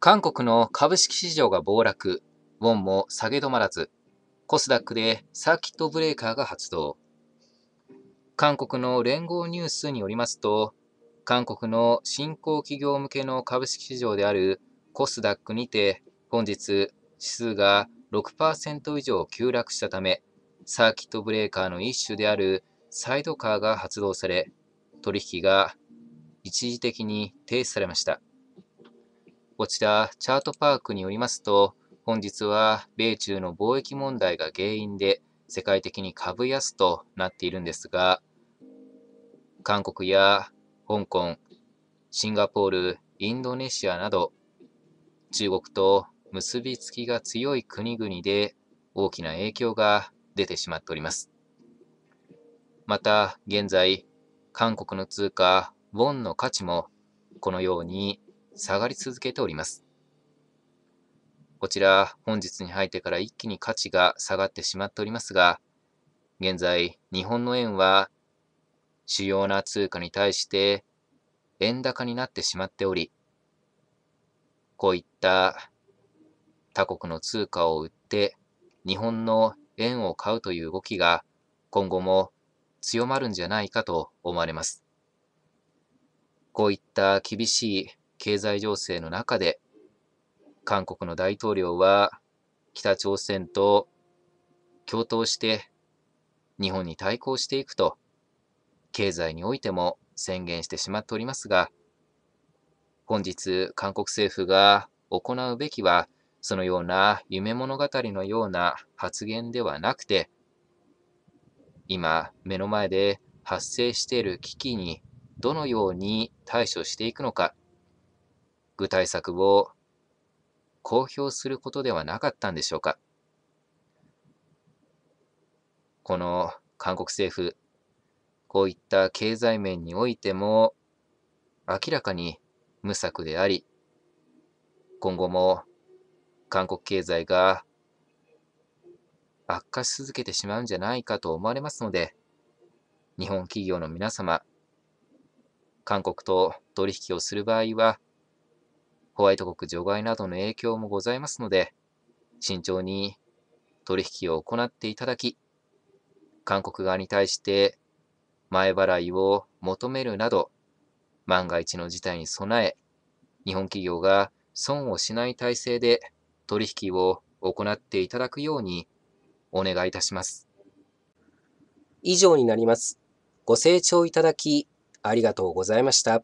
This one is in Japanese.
韓国の株式市場が暴落、ウォンも下げ止まらず、コスダックでサーキットブレーカーが発動。韓国の連合ニュースによりますと、韓国の新興企業向けの株式市場であるコスダックにて、本日指数が6%以上急落したため、サーキットブレーカーの一種であるサイドカーが発動され、取引が一時的に停止されました。こちら、チャートパークによりますと、本日は米中の貿易問題が原因で、世界的に株安となっているんですが、韓国や香港、シンガポール、インドネシアなど、中国と結びつきが強い国々で大きな影響が出てしまっております。また、現在、韓国の通貨、ウォンの価値も、このように下がり続けております。こちら、本日に入ってから一気に価値が下がってしまっておりますが、現在、日本の円は主要な通貨に対して円高になってしまっており、こういった他国の通貨を売って日本の円を買うという動きが今後も強まるんじゃないかと思われます。こういった厳しい経済情勢の中で、韓国の大統領は北朝鮮と共闘して日本に対抗していくと、経済においても宣言してしまっておりますが、本日、韓国政府が行うべきは、そのような夢物語のような発言ではなくて、今、目の前で発生している危機にどのように対処していくのか、具体策を公表することではなかったんでしょうか。この韓国政府、こういった経済面においても明らかに無策であり、今後も韓国経済が悪化し続けてしまうんじゃないかと思われますので、日本企業の皆様、韓国と取引をする場合は、ホワイト国除外などの影響もございますので、慎重に取引を行っていただき、韓国側に対して前払いを求めるなど、万が一の事態に備え、日本企業が損をしない体制で取引を行っていただくようにお願いいたします。以上になります。ご清聴いただきありがとうございました。